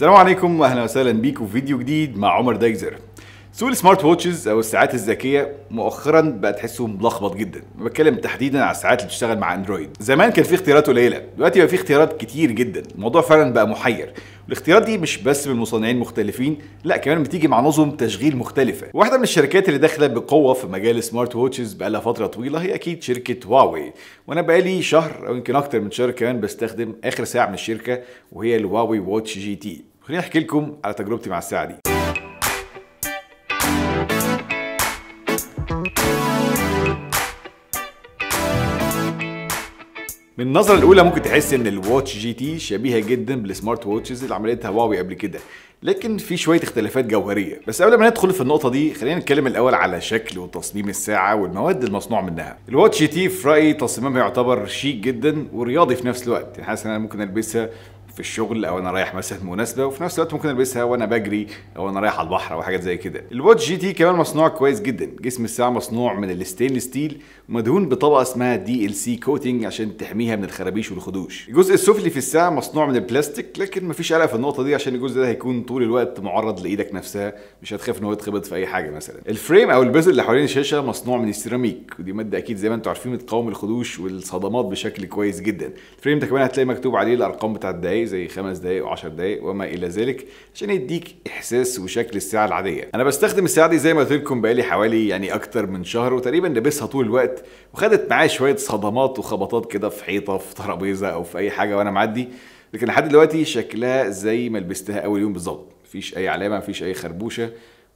السلام عليكم واهلا وسهلا بيكم في فيديو جديد مع عمر دايزر سوق السمارت ووتشز او الساعات الذكيه مؤخرا بقى تحسه ملخبط جدا بتكلم تحديدا على الساعات اللي بتشتغل مع اندرويد زمان كان في اختيارات قليله دلوقتي بقى في اختيارات كتير جدا الموضوع فعلا بقى محير الاختيارات دي مش بس من مصنعين مختلفين لا كمان بتيجي مع نظم تشغيل مختلفه واحده من الشركات اللي داخله بقوه في مجال السمارت ووتشز بقالها فتره طويله هي اكيد شركه هواوي وانا بقالي شهر او يمكن اكتر من شهر كمان بستخدم اخر ساعه من الشركه وهي الواوي واتش جي تي خليني احكي لكم على تجربتي مع الساعه دي من النظرة الأولى ممكن تحس إن الواتش جي تي شبيهة جدا بالسمارت واتشز اللي عملتها هواوي قبل كده، لكن في شوية اختلافات جوهرية، بس قبل ما ندخل في النقطة دي خلينا نتكلم الأول على شكل وتصميم الساعة والمواد المصنوع منها. الواتش جي تي في رأيي تصميمها يعتبر شيك جدا ورياضي في نفس الوقت، يعني حاسس إن أنا ممكن ألبسها في الشغل او انا رايح مثلا مناسبه وفي نفس الوقت ممكن البسها وانا بجري او انا رايح على البحر او حاجات زي كده الواتش جي تي كمان مصنوع كويس جدا جسم الساعه مصنوع من الستين ستيل ومدهون بطبقه اسمها دي ال سي كوتنج عشان تحميها من الخرابيش والخدوش الجزء السفلي في الساعه مصنوع من البلاستيك لكن مفيش قلق في النقطه دي عشان الجزء ده هيكون طول الوقت معرض لايدك نفسها مش هتخاف ان هو يتخبط في اي حاجه مثلا الفريم او البيزل اللي حوالين الشاشه مصنوع من السيراميك ودي ماده اكيد زي ما انتم عارفين بتقاوم الخدوش والصدمات بشكل كويس جدا الفريم ده كمان هتلاقي مكتوب عليه الارقام بتاع الدقائق زي خمس دقائق و10 دقائق وما الى ذلك عشان يديك احساس وشكل الساعه العاديه انا بستخدم الساعه دي زي ما قلت لكم بقالي حوالي يعني اكتر من شهر وتقريبا لابسها طول الوقت وخدت معايا شويه صدمات وخبطات كده في حيطه في ترابيزه او في اي حاجه وانا معدي لكن لحد دلوقتي شكلها زي ما لبستها اول يوم بالظبط مفيش اي علامه مفيش اي خربوشه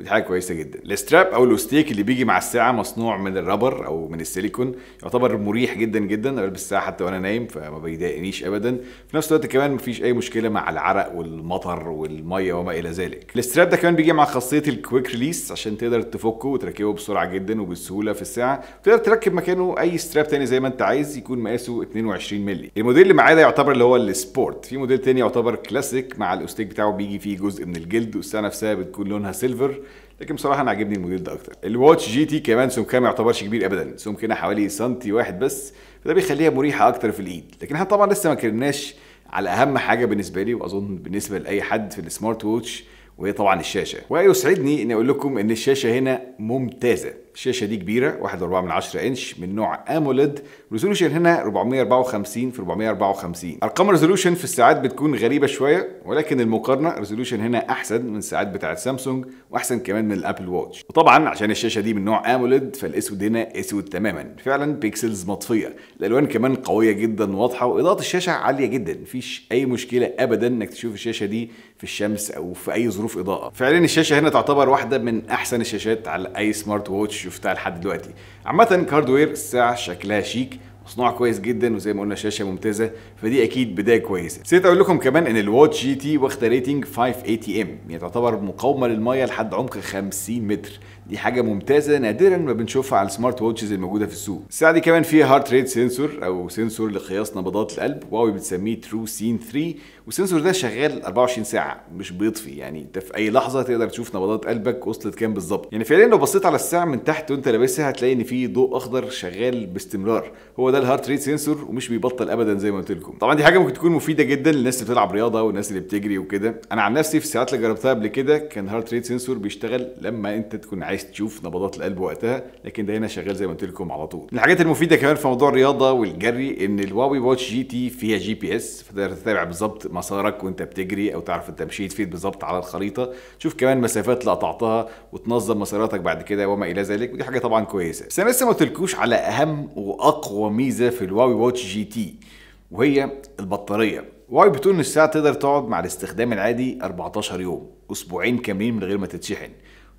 ودي حاجه كويسه جدا الاستراب او الاستيك اللي بيجي مع الساعه مصنوع من الرابر او من السيليكون يعتبر مريح جدا جدا بلبس الساعه حتى وانا نايم فما بيضايقنيش ابدا في نفس الوقت كمان مفيش اي مشكله مع العرق والمطر والميه وما الى ذلك الاستراب ده كمان بيجي مع خاصيه الكويك ريليس عشان تقدر تفكه وتركبه بسرعه جدا وبسهوله في الساعه وتقدر تركب مكانه اي استراب تاني زي ما انت عايز يكون مقاسه 22 مللي الموديل اللي معايا ده يعتبر اللي هو السبورت في موديل تاني يعتبر كلاسيك مع الاوستيك بتاعه بيجي فيه جزء من الجلد والساعه نفسها بتكون لونها سيلفر لكن بصراحه انا عاجبني الموديل ده اكتر الواتش جي تي كمان سمكها ما يعتبرش كبير ابدا سمكنا حوالي سنتي واحد بس فده بيخليها مريحه اكتر في الايد لكن احنا طبعا لسه ما اتكلمناش على اهم حاجه بالنسبه لي واظن بالنسبه لاي حد في السمارت ووتش وهي طبعا الشاشه ويسعدني اني اقول لكم ان الشاشه هنا ممتازه الشاشه دي كبيره 1.4 من 10 انش من نوع اموليد ريزولوشن هنا 454 في 454 ارقام الريزولوشن في الساعات بتكون غريبه شويه ولكن المقارنه ريزولوشن هنا احسن من الساعات بتاعه سامسونج واحسن كمان من الابل واتش وطبعا عشان الشاشه دي من نوع اموليد فالاسود هنا اسود تماما فعلا بيكسلز مطفيه الالوان كمان قويه جدا واضحه واضاءه الشاشه عاليه جدا مفيش اي مشكله ابدا انك تشوف الشاشه دي في الشمس او في اي ظروف اضاءه فعلا الشاشه هنا تعتبر واحده من احسن الشاشات على اي سمارت ووتش شفتها لحد دلوقتي عامه كاردوير الساعه شكلها شيك مصنوع كويس جدا وزي ما قلنا شاشه ممتازه فدي اكيد بدايه كويسه نسيت اقول لكم كمان ان الواتش جي تي واخده ريتنج تي ام يعني تعتبر مقاومه للميه لحد عمق 50 متر دي حاجه ممتازه نادرا ما بنشوفها على السمارت ووتشز الموجوده في السوق الساعه دي كمان فيها هارت ريت سنسور او سنسور لقياس نبضات القلب واوي بتسميه ترو سين 3 والسنسور ده شغال 24 ساعه مش بيطفي يعني انت في اي لحظه تقدر تشوف نبضات قلبك وصلت كام بالظبط يعني فعليا لو بصيت على الساعه من تحت وانت لابسها هتلاقي ان في ضوء اخضر شغال باستمرار هو ده الهارت ريت سنسور ومش بيبطل ابدا زي ما قلت لكم طبعا دي حاجه ممكن تكون مفيده جدا للناس اللي بتلعب رياضه والناس اللي بتجري وكده انا عن نفسي في الساعات اللي جربتها قبل كده كان هارت ريت سنسور بيشتغل لما انت تكون عايز عايز تشوف نبضات القلب وقتها لكن ده هنا شغال زي ما قلت لكم على طول من الحاجات المفيده كمان في موضوع الرياضه والجري ان الواوي واتش جي تي فيها جي بي اس فتقدر تتابع بالظبط مسارك وانت بتجري او تعرف انت مشيت فين بالظبط على الخريطه تشوف كمان مسافات اللي قطعتها وتنظم مساراتك بعد كده وما الى ذلك ودي حاجه طبعا كويسه بس انا لسه ما قلتلكوش على اهم واقوى ميزه في الواوي واتش جي تي وهي البطاريه واي ان الساعه تقدر تقعد مع الاستخدام العادي 14 يوم اسبوعين كاملين من غير ما تتشحن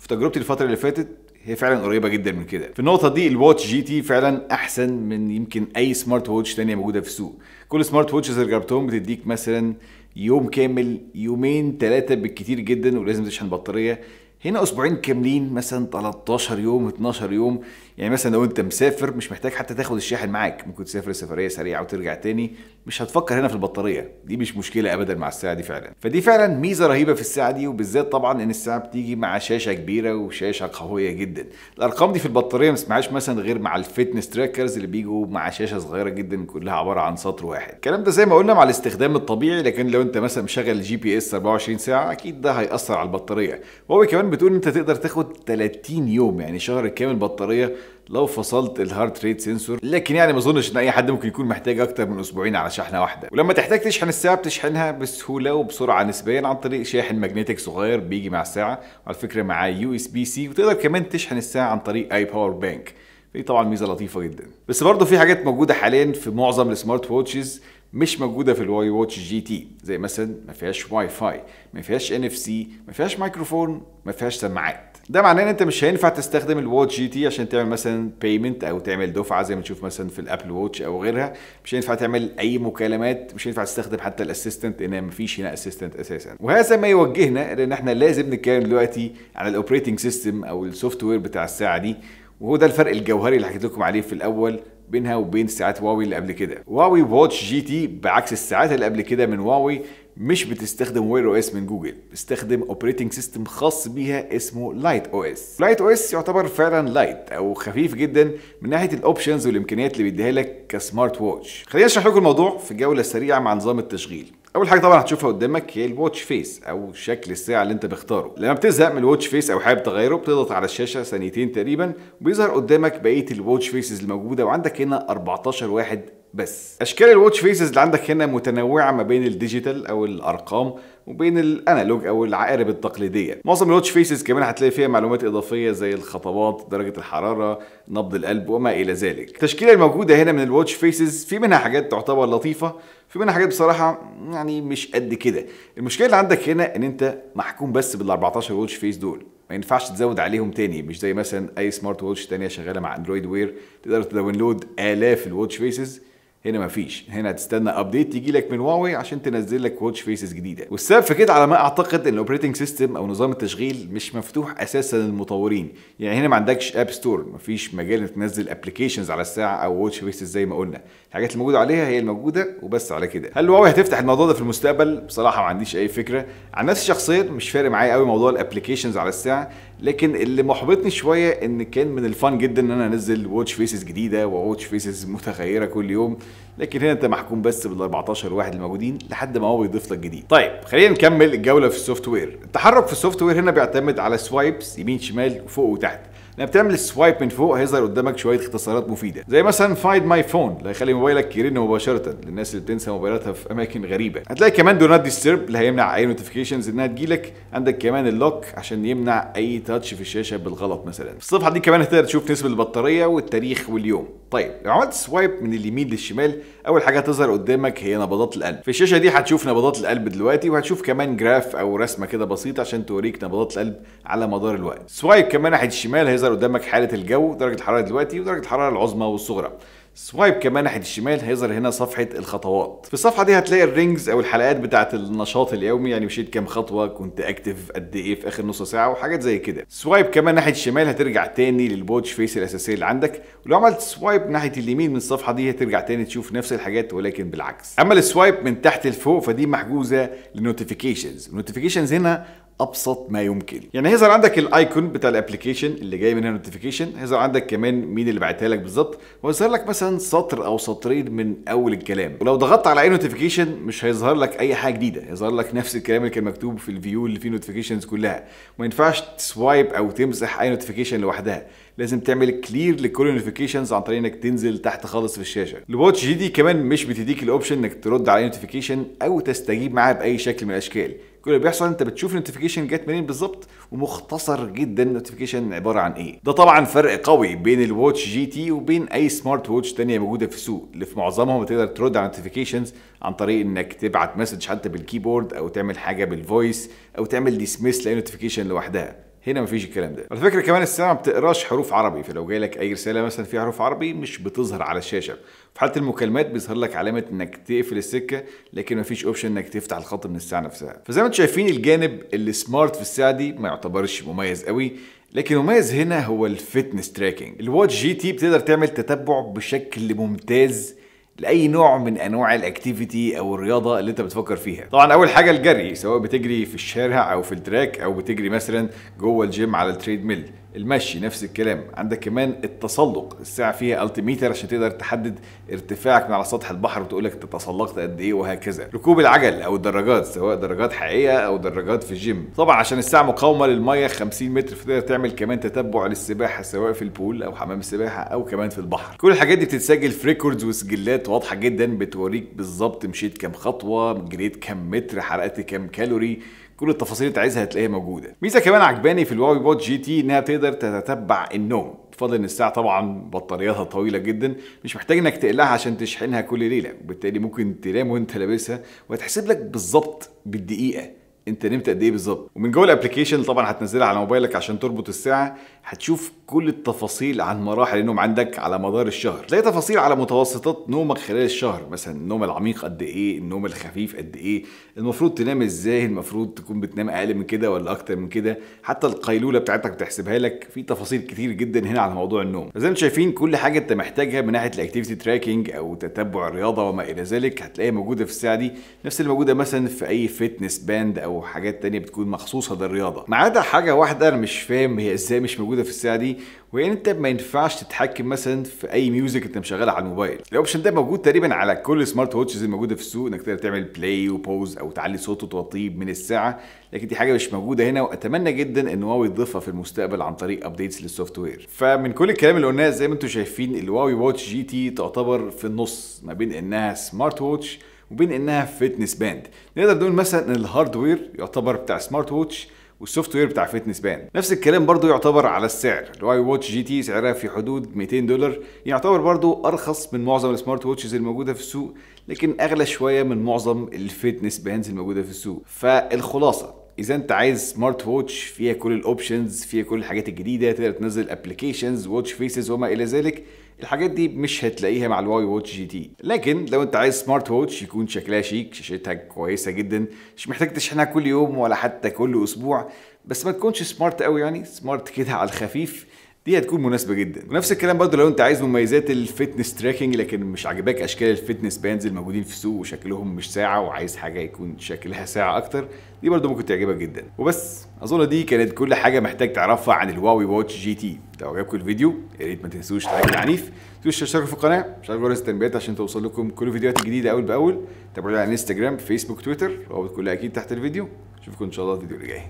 في تجربتي الفتره اللي فاتت هي فعلا قريبه جدا من كده في النقطه دي الواتش جي تي فعلا احسن من يمكن اي سمارت ووتش تانية موجوده في السوق كل سمارت ووتشز اللي جربتهم بتديك مثلا يوم كامل يومين ثلاثة بالكتير جدا ولازم تشحن بطارية هنا اسبوعين كاملين مثلا 13 يوم 12 يوم يعني مثلا لو انت مسافر مش محتاج حتى تاخد الشاحن معاك ممكن تسافر سفريه سريعه وترجع تاني مش هتفكر هنا في البطاريه دي مش مشكله ابدا مع الساعه دي فعلا فدي فعلا ميزه رهيبه في الساعه دي وبالذات طبعا ان الساعه بتيجي مع شاشه كبيره وشاشه قويه جدا الارقام دي في البطاريه ما تسمعهاش مثلا غير مع الفيتنس تراكرز اللي بيجوا مع شاشه صغيره جدا كلها عباره عن سطر واحد الكلام ده زي ما قلنا مع الاستخدام الطبيعي لكن لو انت مثلا مشغل جي بي اس 24 ساعه اكيد ده هياثر على البطاريه وهو كمان بتقول انت تقدر تاخد 30 يوم يعني شهر كامل بطاريه لو فصلت الهارت ريت سنسور لكن يعني ما اظنش ان اي حد ممكن يكون محتاج اكتر من اسبوعين على شحنه واحده ولما تحتاج تشحن الساعه بتشحنها بسهوله وبسرعه نسبيا عن طريق شاحن ماجنتيك صغير بيجي مع الساعه وعلى فكره معاه يو اس بي سي وتقدر كمان تشحن الساعه عن طريق اي باور بانك دي طبعا ميزه لطيفه جدا بس برضه في حاجات موجوده حاليا في معظم السمارت ووتشز مش موجوده في الواي واتش جي تي زي مثلا ما فيهاش واي فاي ما فيهاش ان اف سي ما فيهاش مايكروفون ما فيهاش سماعات ده معناه ان انت مش هينفع تستخدم الواتش جي تي عشان تعمل مثلا بيمنت او تعمل دفعه زي ما تشوف مثلا في الابل واتش او غيرها مش هينفع تعمل اي مكالمات مش هينفع تستخدم حتى الاسيستنت لان مفيش هنا اسيستنت اساسا وهذا ما يوجهنا لان احنا لازم نتكلم دلوقتي على الاوبريتنج سيستم او السوفت وير بتاع الساعه دي وهو ده الفرق الجوهري اللي حكيت لكم عليه في الاول بينها وبين ساعات واوي اللي قبل كده واوي واتش جي تي بعكس الساعات اللي قبل كده من واوي مش بتستخدم وير او اس من جوجل بتستخدم اوبريتنج سيستم خاص بيها اسمه لايت او اس لايت او اس يعتبر فعلا لايت او خفيف جدا من ناحيه الاوبشنز والامكانيات اللي بيديها لك كسمارت واتش خلينا اشرح لكم الموضوع في جوله سريعه مع نظام التشغيل اول حاجه طبعا هتشوفها قدامك هي الواتش فيس او شكل الساعه اللي انت بختاره لما بتزهق من الواتش فيس او حابب تغيره بتضغط على الشاشه ثانيتين تقريبا وبيظهر قدامك بقيه الواتش فيسز الموجوده وعندك هنا 14 واحد بس اشكال الواتش فيسز اللي عندك هنا متنوعه ما بين الديجيتال او الارقام وبين الانالوج او العقارب التقليديه معظم الواتش فيسز كمان هتلاقي فيها معلومات اضافيه زي الخطوات درجه الحراره نبض القلب وما الى ذلك التشكيله الموجوده هنا من الواتش فيسز في منها حاجات تعتبر لطيفه في منها حاجات بصراحه يعني مش قد كده المشكله اللي عندك هنا ان انت محكوم بس بال 14 واتش فيس دول ما ينفعش تزود عليهم تاني مش زي مثلا اي سمارت ووتش تانية شغاله مع اندرويد وير تقدر تداونلود الاف الواتش فيسز هنا مفيش هنا هتستنى ابديت يجي لك من واوي عشان تنزل لك واتش فيسز جديده والسبب في كده على ما اعتقد ان الاوبريتنج سيستم او نظام التشغيل مش مفتوح اساسا للمطورين يعني هنا ما عندكش اب ستور مفيش مجال انك تنزل ابلكيشنز على الساعه او واتش فيسز زي ما قلنا الحاجات الموجوده عليها هي الموجوده وبس على كده هل واوي هتفتح الموضوع ده في المستقبل بصراحه ما عنديش اي فكره عن نفسي شخصيا مش فارق معايا قوي موضوع الابلكيشنز على الساعه لكن اللي محبطني شويه ان كان من الفن جدا ان انا انزل واتش فيسز جديده وواتش فيسز متغيره كل يوم لكن هنا انت محكوم بس بال 14 واحد الموجودين لحد ما هو بيضيف لك جديد. طيب خلينا نكمل الجوله في السوفت وير. التحرك في السوفت وير هنا بيعتمد على سوايبس يمين شمال وفوق وتحت. لما بتعمل سوايب من فوق هيظهر قدامك شويه اختصارات مفيده زي مثلا فايند ماي فون اللي هيخلي موبايلك يرن مباشره للناس اللي بتنسى موبايلاتها في اماكن غريبه هتلاقي كمان دو نوت ديسترب اللي هيمنع اي نوتيفيكيشنز انها تجيلك عندك كمان اللوك عشان يمنع اي تاتش في الشاشه بالغلط مثلا في الصفحه دي كمان هتقدر تشوف نسبه البطاريه والتاريخ واليوم طيب لو عملت سوايب من اليمين للشمال اول حاجه هتظهر قدامك هي نبضات القلب في الشاشه دي هتشوف نبضات القلب دلوقتي وهتشوف كمان جراف او رسمه كده بسيطه عشان توريك نبضات القلب على مدار الوقت سوايب كمان ناحيه الشمال هيظهر قدامك حاله الجو درجه الحراره دلوقتي ودرجه الحراره العظمى والصغرى سوايب كمان ناحيه الشمال هيظهر هنا صفحه الخطوات في الصفحه دي هتلاقي الرينجز او الحلقات بتاعه النشاط اليومي يعني مشيت كام خطوه كنت اكتف قد ايه في اخر نص ساعه وحاجات زي كده سوايب كمان ناحيه الشمال هترجع تاني للبوتش فيس الاساسيه اللي عندك ولو عملت سوايب ناحيه اليمين من الصفحه دي هترجع تاني تشوف نفس الحاجات ولكن بالعكس اما السوايب من تحت لفوق فدي محجوزه للنوتيفيكيشنز النوتيفيكيشنز هنا ابسط ما يمكن يعني هيظهر عندك الايكون بتاع الابلكيشن اللي جاي من هنا نوتيفيكيشن هيظهر عندك كمان مين اللي بعتها لك بالظبط وهيظهر لك مثلا سطر او سطرين من اول الكلام ولو ضغطت على اي نوتيفيكيشن مش هيظهر لك اي حاجه جديده هيظهر لك نفس الكلام اللي كان مكتوب في الفيو اللي فيه نوتيفيكيشنز كلها ما ينفعش تسوايب او تمسح اي نوتيفيكيشن لوحدها لازم تعمل كلير لكل النوتيفيكيشنز عن طريق انك تنزل تحت خالص في الشاشه الواتش جي دي كمان مش بتديك الاوبشن انك ترد على اي نوتيفيكيشن او تستجيب معاه باي شكل من الاشكال كل اللي بيحصل انت بتشوف النوتيفيكيشن جت منين بالظبط ومختصر جدا النوتيفيكيشن عباره عن ايه ده طبعا فرق قوي بين الواتش جي تي وبين اي سمارت ووتش تانية موجوده في السوق اللي في معظمهم تقدر ترد على نوتيفيكيشنز عن طريق انك تبعت مسج حتى بالكيبورد او تعمل حاجه بالفويس او تعمل ديسمس لاي نوتيفيكيشن لوحدها هنا مفيش الكلام ده على فكره كمان السماعه ما بتقراش حروف عربي فلو جاي لك اي رساله مثلا فيها حروف عربي مش بتظهر على الشاشه في حاله المكالمات بيظهر لك علامه انك تقفل السكه لكن مفيش اوبشن انك تفتح الخط من الساعه نفسها فزي ما انتم شايفين الجانب اللي سمارت في الساعه دي ما يعتبرش مميز قوي لكن مميز هنا هو الفتنس تراكنج الواتش جي تي بتقدر تعمل تتبع بشكل ممتاز لاي نوع من انواع الاكتيفيتي او الرياضه اللي انت بتفكر فيها طبعا اول حاجه الجري سواء بتجري في الشارع او في التراك او بتجري مثلا جوه الجيم على التريد ميل المشي نفس الكلام عندك كمان التسلق الساعه فيها التيميتر عشان تقدر تحدد ارتفاعك من على سطح البحر وتقول لك انت تسلقت قد ايه وهكذا ركوب العجل او الدراجات سواء دراجات حقيقيه او دراجات في الجيم طبعا عشان الساعه مقاومه للميه 50 متر فتقدر تعمل كمان تتبع للسباحه سواء في البول او حمام السباحه او كمان في البحر كل الحاجات دي بتتسجل في ريكوردز وسجلات واضحه جدا بتوريك بالظبط مشيت كام خطوه جريت كام متر حرقت كام كالوري كل التفاصيل اللي انت عايزها هتلاقيها موجوده ميزه كمان عجباني في الواوي بوت جي تي انها تقدر تتتبع النوم بفضل ان الساعه طبعا بطارياتها طويله جدا مش محتاج انك تقلعها عشان تشحنها كل ليله وبالتالي ممكن تنام وانت لابسها وهتحسب لك بالظبط بالدقيقه انت نمت قد ايه بالظبط ومن جوه الابلكيشن طبعا هتنزلها على موبايلك عشان تربط الساعه هتشوف كل التفاصيل عن مراحل النوم عندك على مدار الشهر زي تفاصيل على متوسطات نومك خلال الشهر مثلا النوم العميق قد ايه النوم الخفيف قد ايه المفروض تنام ازاي المفروض تكون بتنام اقل من كده ولا اكتر من كده حتى القيلوله بتاعتك بتحسبها لك في تفاصيل كتير جدا هنا على موضوع النوم زي ما انتم شايفين كل حاجه انت محتاجها من ناحيه الاكتيفيتي تراكنج او تتبع الرياضه وما الى ذلك هتلاقيها موجوده في الساعه دي نفس اللي موجوده مثلا في اي فيتنس باند او حاجات تانية بتكون مخصوصه للرياضه ما عدا حاجه واحده انا مش فاهم هي ازاي مش موجودة موجوده في الساعه دي وهي انت ما ينفعش تتحكم مثلا في اي ميوزك انت مشغلها على الموبايل الاوبشن ده موجود تقريبا على كل سمارت ووتشز الموجوده في السوق انك تقدر تعمل بلاي وبوز او تعلي صوته وتوطيه من الساعه لكن دي حاجه مش موجوده هنا واتمنى جدا ان واوي تضيفها في المستقبل عن طريق ابديتس للسوفت وير فمن كل الكلام اللي قلناه زي ما انتم شايفين الواوي واتش جي تي تعتبر في النص ما بين انها سمارت ووتش وبين انها فيتنس باند نقدر نقول مثلا ان الهاردوير يعتبر بتاع سمارت ووتش والسوفت وير بتاع فيتنس بان نفس الكلام برضو يعتبر على السعر الواي ووتش جي تي سعرها في حدود 200 دولار يعتبر برضو ارخص من معظم السمارت ووتشز الموجوده في السوق لكن اغلى شويه من معظم الفيتنس باندز الموجوده في السوق فالخلاصه اذا انت عايز سمارت ووتش فيها كل الاوبشنز فيها كل الحاجات الجديده تقدر تنزل ابلكيشنز واتش فيسز وما الى ذلك الحاجات دي مش هتلاقيها مع الواي ووتش جي تي لكن لو انت عايز سمارت ووتش يكون شكلها شيك شاشتها كويسه جدا مش محتاج تشحنها كل يوم ولا حتى كل اسبوع بس ما تكونش سمارت قوي يعني سمارت كده على الخفيف دي هتكون مناسبه جدا ونفس الكلام برضه لو انت عايز مميزات الفتنس تراكنج لكن مش عاجباك اشكال الفتنس بانز الموجودين في السوق وشكلهم مش ساعه وعايز حاجه يكون شكلها ساعه اكتر دي برضه ممكن تعجبك جدا وبس اظن دي كانت كل حاجه محتاج تعرفها عن الواوي واتش جي تي لو عجبكم الفيديو يا ريت ما تنسوش لايك العنيف تنسوش تشتركوا في القناه وتشغلوا جرس التنبيهات عشان توصل لكم كل الفيديوهات الجديده اول باول تابعونا على انستجرام فيسبوك تويتر الروابط كلها اكيد تحت الفيديو اشوفكم ان شاء الله الفيديو اللي جاي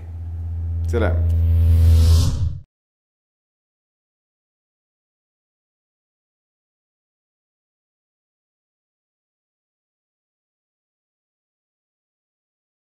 سلام